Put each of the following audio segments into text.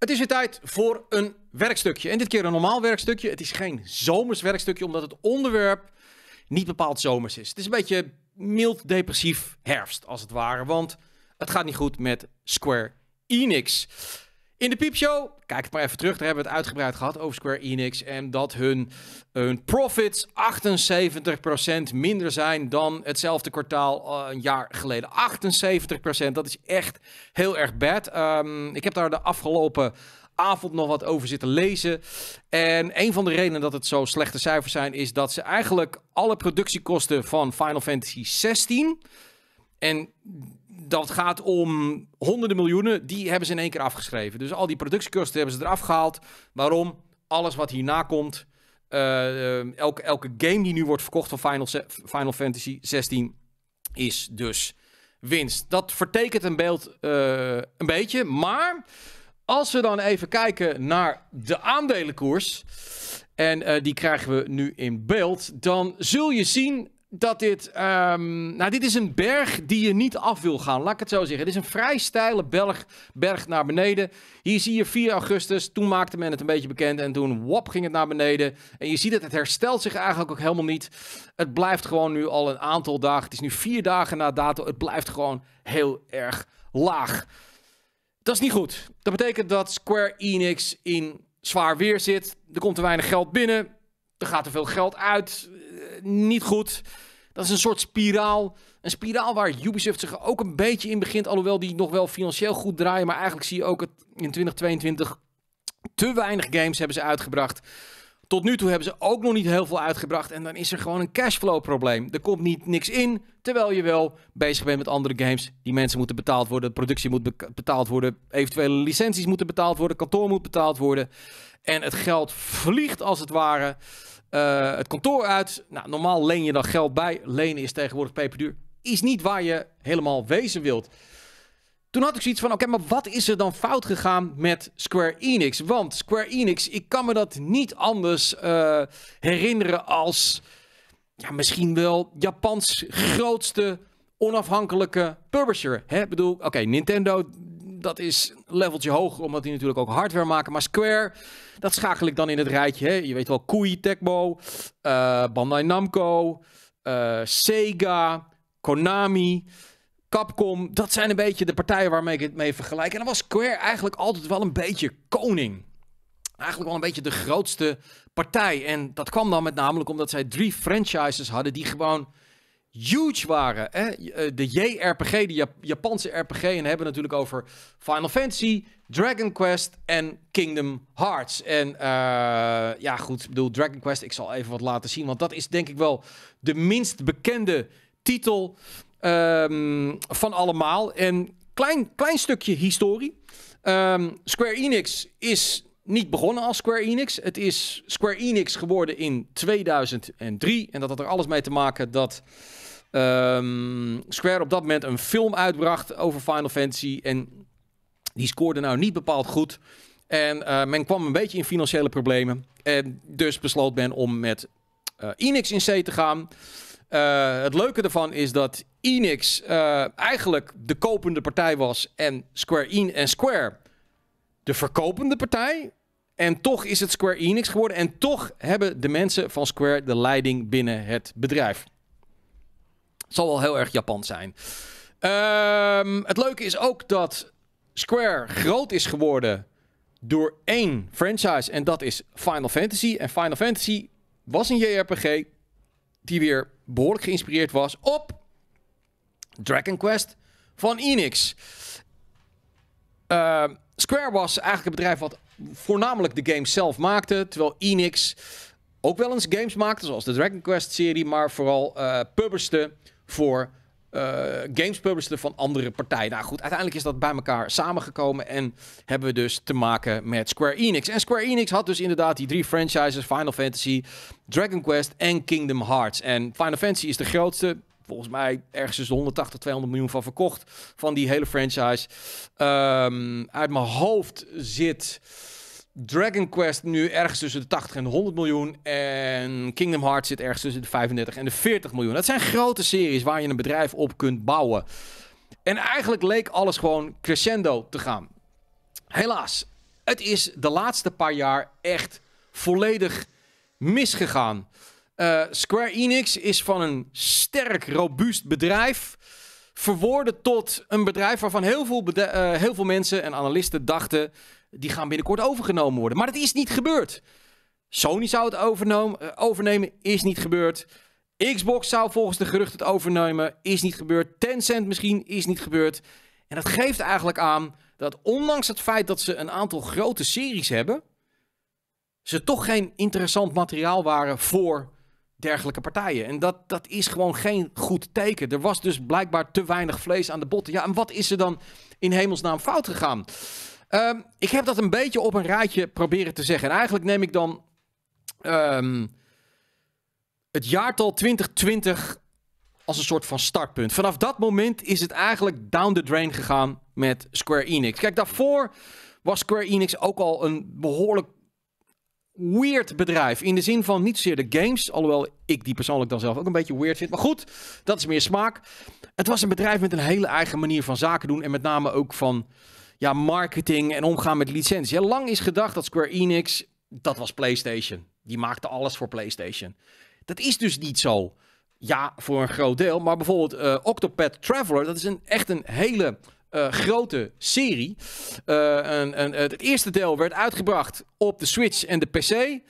Het is weer tijd voor een werkstukje. En dit keer een normaal werkstukje. Het is geen zomers werkstukje, omdat het onderwerp niet bepaald zomers is. Het is een beetje mild depressief herfst, als het ware. Want het gaat niet goed met Square Enix. In de piepshow, kijk het maar even terug, daar hebben we het uitgebreid gehad over Square Enix. En dat hun, hun profits 78% minder zijn dan hetzelfde kwartaal eh, een jaar geleden. 78%, dat is echt heel erg bad. Ehm, ik heb daar de afgelopen avond nog wat over zitten lezen. En een van de redenen dat het zo slechte cijfers zijn, is dat ze eigenlijk alle productiekosten van Final Fantasy 16 en dat gaat om honderden miljoenen. Die hebben ze in één keer afgeschreven. Dus al die productiekosten hebben ze eraf gehaald. Waarom? Alles wat hierna komt. Eh, elke, elke game die nu wordt verkocht van Final, Final Fantasy 16 is dus winst. Dat vertekent een beeld eh, een beetje. Maar als we dan even kijken naar de aandelenkoers. En eh, die krijgen we nu in beeld. Dan zul je zien dat dit. Ehm, nou, dit is een berg die je niet af wil gaan, laat ik het zo zeggen. Het is een vrij steile berg, berg naar beneden. Hier zie je 4 augustus, toen maakte men het een beetje bekend en toen wop ging het naar beneden. En je ziet dat het herstelt zich eigenlijk ook helemaal niet. Het blijft gewoon nu al een aantal dagen. Het is nu vier dagen na dato. Het blijft gewoon heel erg laag. Dat is niet goed. Dat betekent dat Square Enix in zwaar weer zit. Er komt te weinig geld binnen. Er gaat te veel geld uit niet goed. Dat is een soort spiraal. Een spiraal waar Ubisoft zich ook een beetje in begint. Alhoewel die nog wel financieel goed draaien. Maar eigenlijk zie je ook in 2022 te weinig games hebben ze uitgebracht. Tot nu toe hebben ze ook nog niet heel veel uitgebracht. En dan is er gewoon een cashflow probleem. Er komt niet niks in. Terwijl je wel bezig bent met andere games. Die mensen moeten betaald worden. Productie moet betaald worden. Eventuele licenties moeten betaald worden. Kantoor moet betaald worden. En het geld vliegt als het ware. Eh, het kantoor uit. Nou, normaal leen je dan geld bij. Lenen is tegenwoordig peperduur. Is niet waar je helemaal wezen wilt. Toen had ik zoiets van: oké, maar wat is er dan fout gegaan met Square Enix? Want Square Enix, ik kan me dat niet anders eh, herinneren als ja, misschien wel Japans grootste onafhankelijke publisher. Hè? Ik bedoel, oké, Nintendo dat is een leveltje hoger, omdat die natuurlijk ook hardware maken. Maar Square, dat schakel ik dan in het rijtje. Hè? Je weet wel, Koei, Tecmo, uh, Bandai Namco, eh, Sega, Konami, Capcom. Dat zijn een beetje de partijen waarmee ik het mee vergelijk. En dan was Square eigenlijk altijd wel een beetje koning. Eigenlijk wel een beetje de grootste partij. En dat kwam dan met name omdat zij drie franchises hadden die gewoon huge waren. Hè? Eh, de JRPG, de Japanse RPG. En hebben natuurlijk over Final Fantasy, Dragon Quest en Kingdom Hearts. En eh, ja, goed, ik bedoel, Dragon Quest, ik zal even wat laten zien. Want dat is denk ik wel de minst bekende titel ehm, van allemaal. En klein, klein stukje historie. Ehm, Square Enix is niet begonnen als Square Enix. Het is Square Enix geworden in 2003. En dat had er alles mee te maken dat ehm, Square op dat moment een film uitbracht over Final Fantasy. En die scoorde nou niet bepaald goed. En eh, men kwam een beetje in financiële problemen. En dus besloot men om met eh, Enix in C te gaan. Eh, het leuke ervan is dat Enix eigenlijk de kopende partij was. En Square, en Square de verkopende partij. En toch is het Square Enix geworden. En toch hebben de mensen van Square de leiding binnen het bedrijf. Het zal wel heel erg Japan zijn. Ehm, het leuke is ook dat Square groot is geworden door één franchise. En dat is Final Fantasy. En Final Fantasy was een JRPG die weer behoorlijk geïnspireerd was op Dragon Quest van Enix. Uh, Square was eigenlijk een bedrijf wat voornamelijk de games zelf maakte. Terwijl Enix ook wel eens games maakte, zoals de Dragon Quest serie, maar vooral uh, voor eh, games publishte van andere partijen. Nou goed, uiteindelijk is dat bij elkaar samengekomen en hebben we dus te maken met Square Enix. En Square Enix had dus inderdaad die drie franchises: Final Fantasy, Dragon Quest en Kingdom Hearts. En Final Fantasy is de grootste, volgens mij ergens tussen 180, 200 miljoen van verkocht. Van die hele franchise. Ehm, uit mijn hoofd zit Dragon Quest nu ergens tussen de 80 en 100 miljoen. En Kingdom Hearts zit ergens tussen de 35 en de 40 miljoen. Dat zijn grote series waar je een bedrijf op kunt bouwen. En eigenlijk leek alles gewoon crescendo te gaan. Helaas, het is de laatste paar jaar echt volledig misgegaan. Eh, Square Enix is van een sterk, robuust bedrijf verwoorden tot een bedrijf waarvan heel veel, eh, heel veel mensen en analisten dachten... die gaan binnenkort overgenomen worden. Maar dat is niet gebeurd. Sony zou het eh, overnemen, is niet gebeurd. Xbox zou volgens de geruchten het overnemen, is niet gebeurd. Tencent misschien, is niet gebeurd. En dat geeft eigenlijk aan dat ondanks het feit dat ze een aantal grote series hebben... ze toch geen interessant materiaal waren voor dergelijke partijen. En dat, dat is gewoon geen goed teken. Er was dus blijkbaar te weinig vlees aan de botten. Ja, en wat is er dan in hemelsnaam fout gegaan? Ehm, ik heb dat een beetje op een raadje proberen te zeggen. En eigenlijk neem ik dan ehm, het jaartal 2020 als een soort van startpunt. Vanaf dat moment is het eigenlijk down the drain gegaan met Square Enix. Kijk, daarvoor was Square Enix ook al een behoorlijk weird bedrijf. In de zin van niet zozeer de games. Alhoewel ik die persoonlijk dan zelf ook een beetje weird vind. Maar goed, dat is meer smaak. Het was een bedrijf met een hele eigen manier van zaken doen. En met name ook van ja, marketing en omgaan met licenties. lang is gedacht dat Square Enix. Dat was PlayStation. Die maakte alles voor PlayStation. Dat is dus niet zo. Ja, voor een groot deel. Maar bijvoorbeeld uh, Octopath Traveler. Dat is een, echt een hele eh, grote serie. Eh, eh, het eerste deel werd uitgebracht op de Switch en de PC.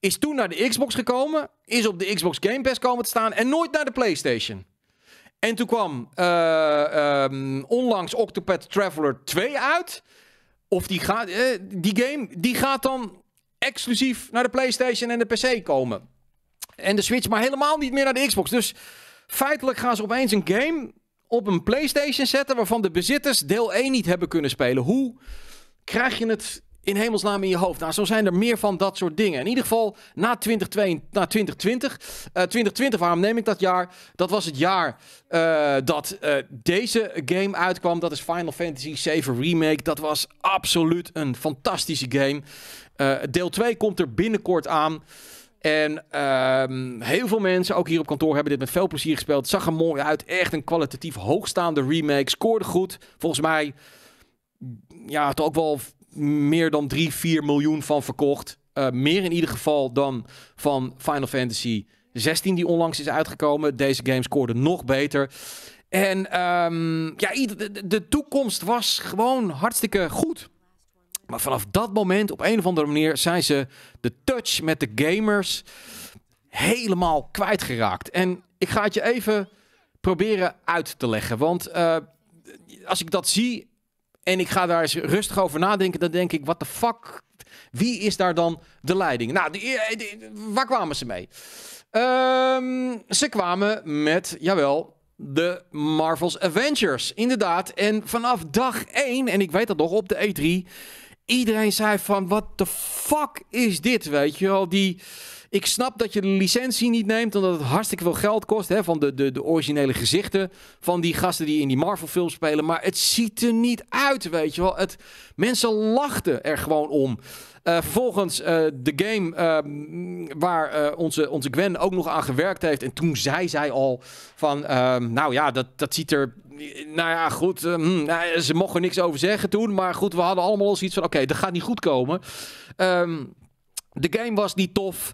Is toen naar de Xbox gekomen. Is op de Xbox Game Pass komen te staan. En nooit naar de PlayStation. En toen kwam ehm, onlangs Octopath Traveler 2 uit. Of die, die game die gaat dan exclusief naar de PlayStation en de PC komen. En de Switch, maar helemaal niet meer naar de Xbox. Dus feitelijk gaan ze opeens een game op een PlayStation zetten waarvan de bezitters deel 1 niet hebben kunnen spelen. Hoe krijg je het in hemelsnaam in je hoofd? Nou, zo zijn er meer van dat soort dingen. In ieder geval na 2022, na 2020. 2020, eh, waarom neem ik dat jaar? Dat was het jaar eh, dat eh, deze game uitkwam. Dat is Final Fantasy VII Remake. Dat was absoluut een fantastische game. deel 2 komt er binnenkort aan. En ehm, heel veel mensen, ook hier op kantoor, hebben dit met veel plezier gespeeld. Het zag er mooi uit. Echt een kwalitatief hoogstaande remake. Scoorde goed. Volgens mij, ja, het ook wel meer dan 3, 4 miljoen van verkocht. Eh, meer in ieder geval dan van Final Fantasy 16, die onlangs is uitgekomen. Deze game scoorde nog beter. En ehm, ja, de toekomst was gewoon hartstikke goed. Maar vanaf dat moment, op een of andere manier, zijn ze de touch met de gamers helemaal kwijtgeraakt. En ik ga het je even proberen uit te leggen. Want eh, als ik dat zie en ik ga daar eens rustig over nadenken, dan denk ik: wat de fuck? Wie is daar dan de leiding? Nou, eh, waar kwamen ze mee? Ehm, ze kwamen met, jawel, de Marvel's Avengers. Inderdaad. En vanaf dag 1, en ik weet dat nog, op de E3 iedereen zei van, wat de fuck is dit, weet je wel? Die, ik snap dat je de licentie niet neemt, omdat het hartstikke veel geld kost. Hè, van de, de, de originele gezichten van die gasten die in die Marvel-films spelen. Maar het ziet er niet uit, weet je wel. Het, mensen lachten er gewoon om. Uh, vervolgens eh, de game ehm, waar eh, onze, onze Gwen ook nog aan gewerkt heeft. En toen zei zij al van, ehm, nou ja, dat, dat ziet er... Nou ja, goed, hm, nou, ze mochten niks over zeggen toen. Maar goed, we hadden allemaal al zoiets van, oké, dat gaat niet goed komen. Ehm, de game was niet tof.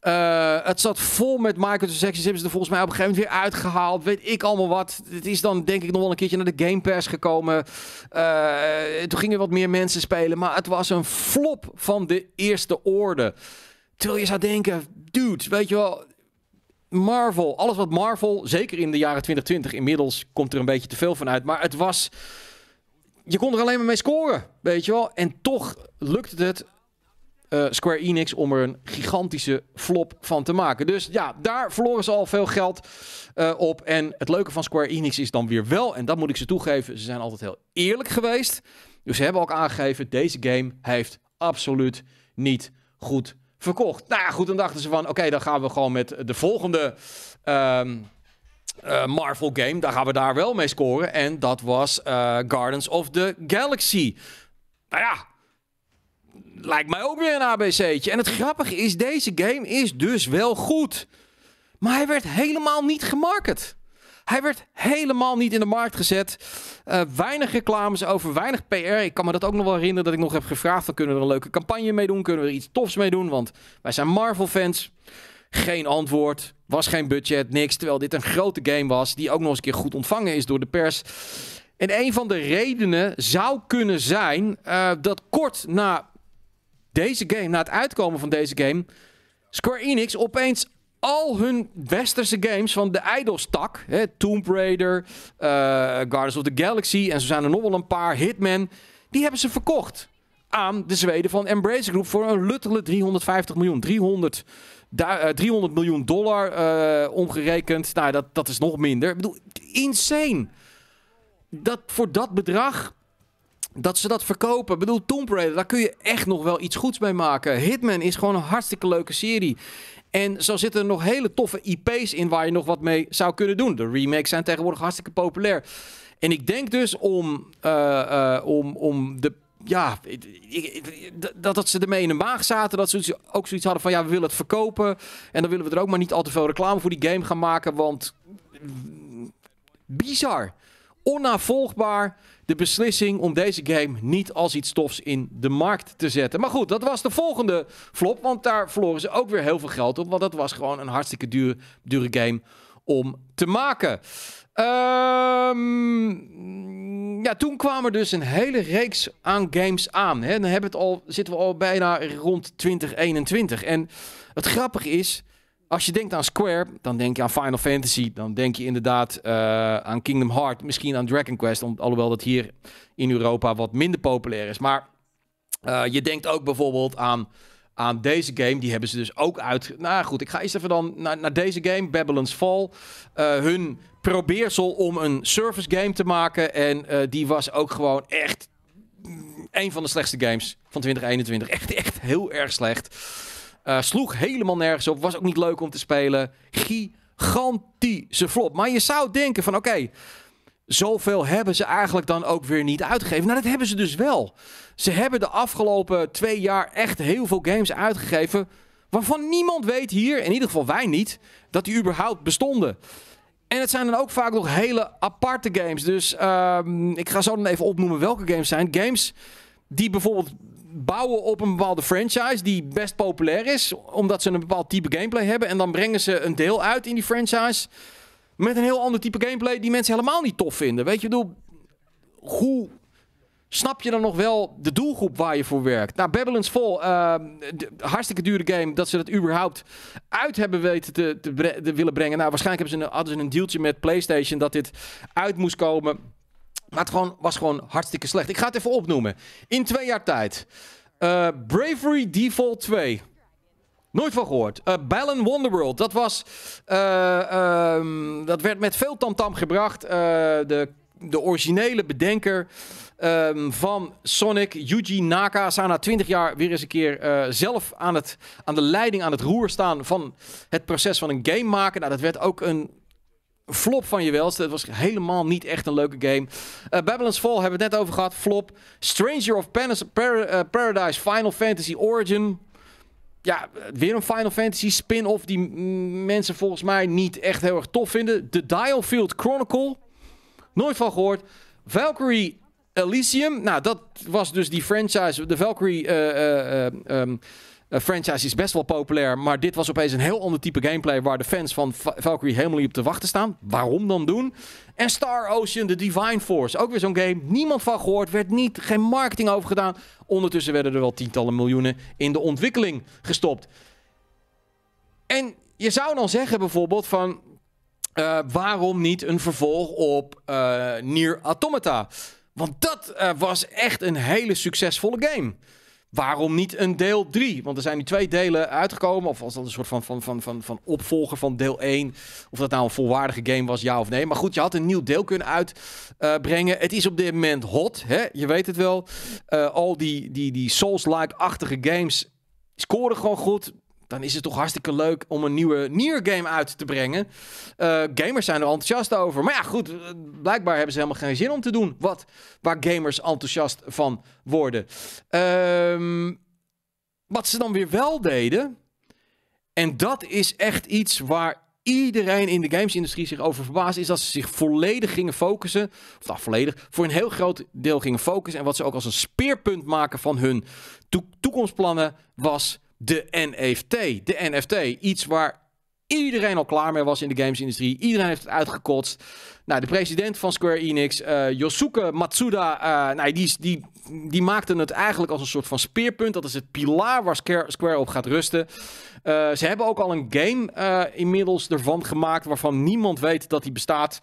Eh, het zat vol met microtransactions. Hebben ze er volgens mij op een gegeven moment weer uitgehaald. Weet ik allemaal wat. Het is dan denk ik nog wel een keertje naar de Game Pass gekomen. Eh, toen gingen wat meer mensen spelen. Maar het was een flop van de eerste orde. Terwijl je zou denken, dude, weet je wel... Marvel, alles wat Marvel, zeker in de jaren 2020, inmiddels komt er een beetje te veel van uit. Maar het was je kon er alleen maar mee scoren, weet je wel. En toch lukte het eh, Square Enix om er een gigantische flop van te maken. Dus ja, daar verloren ze al veel geld eh, op. En het leuke van Square Enix is dan weer wel, en dat moet ik ze toegeven, ze zijn altijd heel eerlijk geweest. Dus ze hebben ook aangegeven, deze game heeft absoluut niet goed verkocht. Nou ja, goed, dan dachten ze van, oké, dan gaan we gewoon met de volgende... Ehm, eh, Marvel game, daar gaan we daar wel mee scoren. En dat was Gardens of the Galaxy. Nou ja, lijkt mij ook weer een ABC'tje. En het grappige is, deze game is dus wel goed. Maar hij werd helemaal niet gemarket. Hij werd helemaal niet in de markt gezet. Eh, weinig reclames over, weinig PR. Ik kan me dat ook nog wel herinneren dat ik nog heb gevraagd... van kunnen we er een leuke campagne mee doen? Kunnen we er iets tofs mee doen? Want wij zijn Marvel-fans. Geen antwoord. Was geen budget, niks. Terwijl dit een grote game was... die ook nog eens een keer goed ontvangen is door de pers. En een van de redenen zou kunnen zijn... Eh, dat kort na deze game, na het uitkomen van deze game, Square Enix opeens al hun westerse games van de Idols-tak, Tomb Raider, uh, Guardians of the Galaxy en zo zijn er nog wel een paar, Hitman, die hebben ze verkocht aan de Zweden van Embrace Group voor een luttele 350 miljoen. 300, 300 eh, miljoen dollar eh, omgerekend. Nou, dat, dat is nog minder. Ik bedoel, insane. Dat voor dat bedrag dat ze dat verkopen. Ik bedoel, Tomb Raider, daar kun je echt nog wel iets goeds mee maken. Hitman is gewoon een hartstikke leuke serie. En zo zitten er nog hele toffe IP's in waar je nog wat mee zou kunnen doen. De remakes zijn tegenwoordig hartstikke populair. En ik denk dus om, eh, eh, om, om de. Ja, dat, dat ze ermee in de maag zaten. Dat ze ook zoiets hadden van ja, we willen het verkopen. En dan willen we er ook maar niet al te veel reclame voor die game gaan maken. Want bizar onnavolgbaar de beslissing om deze game niet als iets tofs in de markt te zetten. Maar goed, dat was de volgende flop, want daar verloren ze ook weer heel veel geld op, want dat was gewoon een hartstikke dure, dure game om te maken. Ehm, ja, toen kwamen dus een hele reeks aan games aan. Hè. Dan hebben het al, zitten we al bijna rond 2021. En het grappige is, als je denkt aan Square, dan denk je aan Final Fantasy. Dan denk je inderdaad uh, aan Kingdom Hearts. Misschien aan Dragon Quest. Alhoewel dat hier in Europa wat minder populair is. Maar eh, je denkt ook bijvoorbeeld aan, aan deze game. Die hebben ze dus ook uit. Nou goed, ik ga eerst even dan naar, naar deze game, Babylon's Fall. Eh, hun probeersel om een service game te maken. En die was ook gewoon echt een van de slechtste games van 2021. Echt, echt heel erg slecht. Eh, sloeg helemaal nergens op. Was ook niet leuk om te spelen. Gigantische flop. Maar je zou denken van oké, zoveel hebben ze eigenlijk dan ook weer niet uitgegeven. Nou, dat hebben ze dus wel. Ze hebben de afgelopen twee jaar echt heel veel games uitgegeven... waarvan niemand weet hier, in ieder geval wij niet, dat die überhaupt bestonden. En het zijn dan ook vaak nog hele aparte games. Dus ehm, ik ga zo dan even opnoemen welke games zijn. Games die bijvoorbeeld bouwen op een bepaalde franchise die best populair is, omdat ze een bepaald type gameplay hebben. En dan brengen ze een deel uit in die franchise met een heel ander type gameplay die mensen helemaal niet tof vinden. Weet je, bedoel, hoe snap je dan nog wel de doelgroep waar je voor werkt? Nou, Babylon's Fall, eh, hartstikke dure game, dat ze dat überhaupt uit hebben weten te, willen brengen. Nou, waarschijnlijk hebben ze een, hadden ze een dealtje met PlayStation dat dit uit moest komen. Maar het was gewoon hartstikke slecht. Ik ga het even opnoemen. In twee jaar tijd. Eh, Bravery Default 2. Nooit van gehoord. Uh, Balan Wonderworld. Dat was... Eh, ehm, dat werd met veel tamtam -tam gebracht. de, de originele bedenker ehm, van Sonic, Yuji Naka, na twintig jaar weer eens een keer zelf aan, het, aan de leiding, aan het roer staan van het proces van een game maken. Nou, dat werd ook een flop van je wel, Het was helemaal niet echt een leuke game. Eh, Babylon's Fall hebben we het net over gehad. Flop. Stranger of eh, Paradise Final Fantasy Origin. Ja, weer een Final Fantasy spin-off die mensen volgens mij niet echt heel erg tof vinden. The Field Chronicle. Nooit van gehoord. Valkyrie Elysium. Nou, dat was dus die franchise. De Valkyrie... Uh, eh, franchise is best wel populair, maar dit was opeens een heel ander type gameplay waar de fans van Valkyrie helemaal niet op te wachten staan. Waarom dan doen? En Star Ocean, The Divine Force, ook weer zo'n game. Niemand van gehoord, werd niet, geen marketing over gedaan. Ondertussen werden er wel tientallen miljoenen in de ontwikkeling gestopt. En je zou dan zeggen bijvoorbeeld van, eh, waarom niet een vervolg op eh, Nier Automata? Want dat was echt een hele succesvolle game waarom niet een deel 3? Want er zijn nu twee delen uitgekomen. Of was dat een soort van, van, van, van, van opvolger van deel 1. Of dat nou een volwaardige game was, ja of nee. Maar goed, je had een nieuw deel kunnen uitbrengen. het is op dit moment hot. Hè? Je weet het wel. Eh, al die, die, die Souls-like-achtige games scoren gewoon goed dan is het toch hartstikke leuk om een nieuwe Nier-game uit te brengen. Eh, gamers zijn er enthousiast over. Maar ja, goed, eh, blijkbaar hebben ze helemaal geen zin om te doen wat, waar gamers enthousiast van worden. Ehm, wat ze dan weer wel deden, en dat is echt iets waar iedereen in de gamesindustrie zich over verbaast, is dat ze zich volledig gingen focussen. Of nou, volledig, voor een heel groot deel gingen focussen. En wat ze ook als een speerpunt maken van hun toekomstplannen was de NFT. De NFT, iets waar iedereen al klaar mee was in de gamesindustrie. Iedereen heeft het uitgekotst. Nou, de president van Square Enix, uh, Yosuke Matsuda, uh, nou, die, die, die maakte het eigenlijk als een soort van speerpunt. Dat is het pilaar waar Square op gaat rusten. Eh, ze hebben ook al een game inmiddels ervan gemaakt waarvan niemand weet dat die bestaat.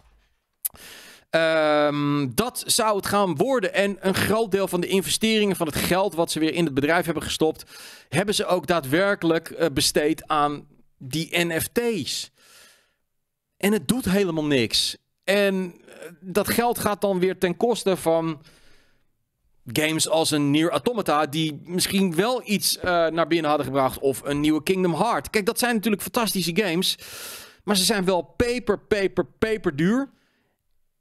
Ehm, dat zou het gaan worden. En een groot deel van de investeringen, van het geld wat ze weer in het bedrijf hebben gestopt, hebben ze ook daadwerkelijk eh, besteed aan die NFT's. En het doet helemaal niks. En eh, dat geld gaat dan weer ten koste van games als een Nier Automata, die misschien wel iets eh, naar binnen hadden gebracht, of een nieuwe Kingdom Heart. Kijk, dat zijn natuurlijk fantastische games, maar ze zijn wel paper, paper, paper duur.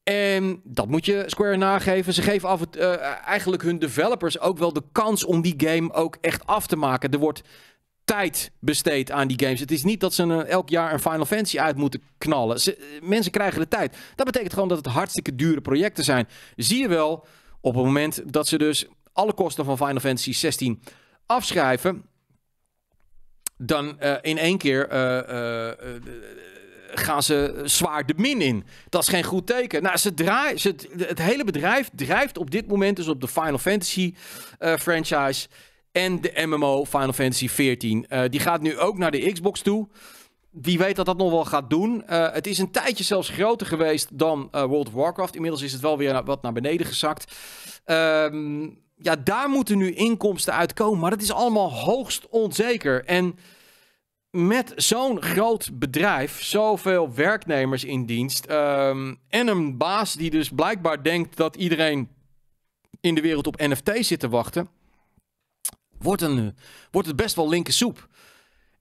En dat moet je Square nageven. Ze geven af eh, eigenlijk hun developers ook wel de kans om die game ook echt af te maken. Er wordt tijd besteed aan die games. Het is niet dat ze een, eh, elk jaar een Final Fantasy uit moeten knallen. Eh, mensen krijgen de tijd. Dat betekent gewoon dat het hartstikke dure projecten zijn. Zie je wel op het moment dat ze dus alle kosten van Final Fantasy 16 afschrijven, dan in één keer gaan ze zwaar de min in. Dat is geen goed teken. Nou, ze draaien, ze, het hele bedrijf drijft op dit moment dus op de Final Fantasy eh, franchise en de MMO Final Fantasy 14. Eh, die gaat nu ook naar de Xbox toe. Wie weet dat dat nog wel gaat doen. Eh, het is een tijdje zelfs groter geweest dan World of Warcraft. Inmiddels is het wel weer wat naar beneden gezakt. Ehm, ja, daar moeten nu inkomsten uit komen. Maar dat is allemaal hoogst onzeker. En met zo'n groot bedrijf, zoveel werknemers in dienst ehm, en een baas die dus blijkbaar denkt dat iedereen in de wereld op NFT zit te wachten, wordt, wordt het best wel linker soep.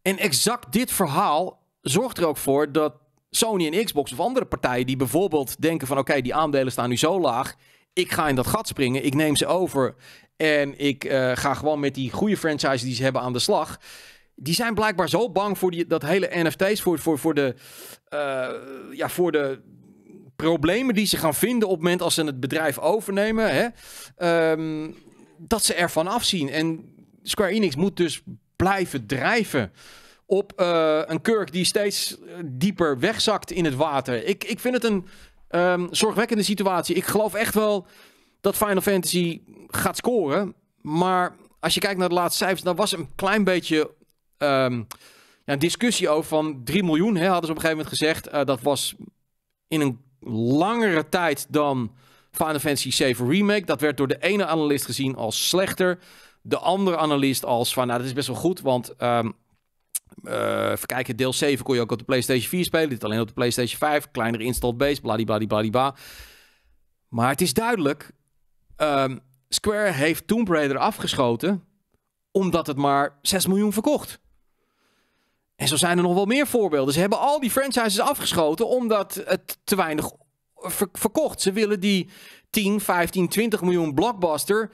En exact dit verhaal zorgt er ook voor dat Sony en Xbox of andere partijen die bijvoorbeeld denken van oké, die aandelen staan nu zo laag, ik ga in dat gat springen, ik neem ze over en ik eh, ga gewoon met die goede franchise die ze hebben aan de slag die zijn blijkbaar zo bang voor die, dat hele NFT's, voor, voor, voor, de, eh, ja, voor de problemen die ze gaan vinden op het moment als ze het bedrijf overnemen, hè, ehm, dat ze ervan afzien. En Square Enix moet dus blijven drijven op eh, een kurk die steeds eh, dieper wegzakt in het water. Ik, ik vind het een ehm, zorgwekkende situatie. Ik geloof echt wel dat Final Fantasy gaat scoren. Maar als je kijkt naar de laatste cijfers, dan was een klein beetje Ehm, ja, een discussie over van 3 miljoen. Hè, hadden ze op een gegeven moment gezegd. Eh, dat was in een langere tijd dan Final Fantasy VII Remake. Dat werd door de ene analist gezien als slechter. De andere analist als van, nou dat is best wel goed, want... Um, uh, even kijken, deel 7 kon je ook op de PlayStation 4 spelen. Dit alleen op de PlayStation 5. Kleinere install base, bladibladibladibla. Maar het is duidelijk... Ehm, Square heeft Tomb Raider afgeschoten... omdat het maar 6 miljoen verkocht. En zo zijn er nog wel meer voorbeelden. Ze hebben al die franchises afgeschoten omdat het te weinig verkocht. Ze willen die 10, 15, 20 miljoen blockbuster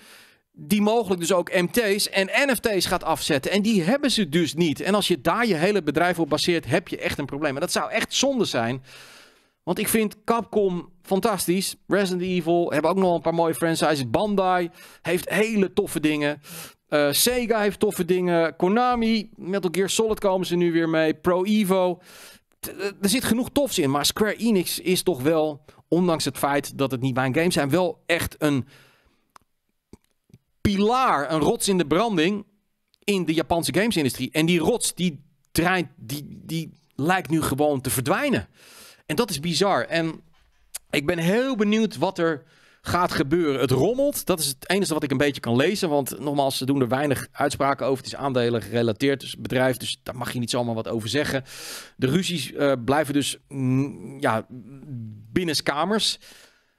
die mogelijk dus ook MT's en NFT's gaat afzetten. En die hebben ze dus niet. En als je daar je hele bedrijf op baseert, heb je echt een probleem. En dat zou echt zonde zijn. Want ik vind Capcom fantastisch. Resident Evil hebben ook nog een paar mooie franchises. Bandai heeft hele toffe dingen. Eh, Sega heeft toffe dingen. Konami, Metal Gear Solid komen ze nu weer mee. Pro Evo. Eh, er zit genoeg tofs in. Maar Square Enix is toch wel, ondanks het feit dat het niet mijn games zijn, wel echt een pilaar, een rots in de branding in de Japanse gamesindustrie. En die rots, die draait, die, die lijkt nu gewoon te verdwijnen. En dat is bizar. En ik ben heel benieuwd wat er gaat gebeuren. Het rommelt. Dat is het enige wat ik een beetje kan lezen. Want nogmaals, ze doen er weinig uitspraken over. Het is aandelen gerelateerd, dus bedrijf. Dus daar mag je niet zomaar wat over zeggen. De ruzies eh, blijven dus mm, ja, binnenskamers.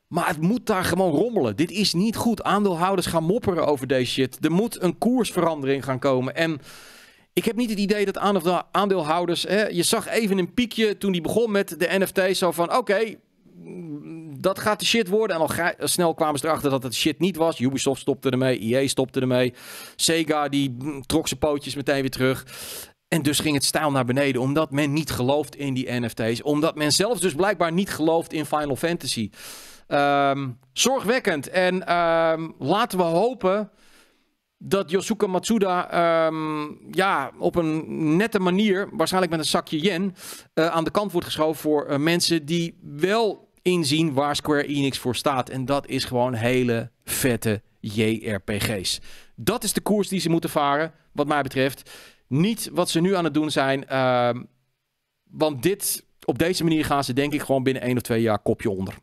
Maar het moet daar gewoon rommelen. Dit is niet goed. Aandeelhouders gaan mopperen over deze shit. Er moet een koersverandering gaan komen. En ik heb niet het idee dat aandeelhouders. Hè, je zag even een piekje toen die begon met de NFT. Zo van: oké, dat gaat de shit worden. En al snel kwamen ze erachter dat het shit niet was. Ubisoft stopte ermee, EA stopte ermee. Sega die hm, trok zijn pootjes meteen weer terug. En dus ging het stijl naar beneden, omdat men niet gelooft in die NFT's. Omdat men zelf dus blijkbaar niet gelooft in Final Fantasy. Ehm, zorgwekkend. En ehm, laten we hopen dat Yosuke Matsuda ehm, ja, op een nette manier, waarschijnlijk met een zakje yen, eh, aan de kant wordt geschoven voor eh, mensen die wel inzien waar Square Enix voor staat. En dat is gewoon hele vette JRPG's. Dat is de koers die ze moeten varen, wat mij betreft. Niet wat ze nu aan het doen zijn. Ehm, want dit, op deze manier gaan ze denk ik gewoon binnen één of twee jaar kopje onder.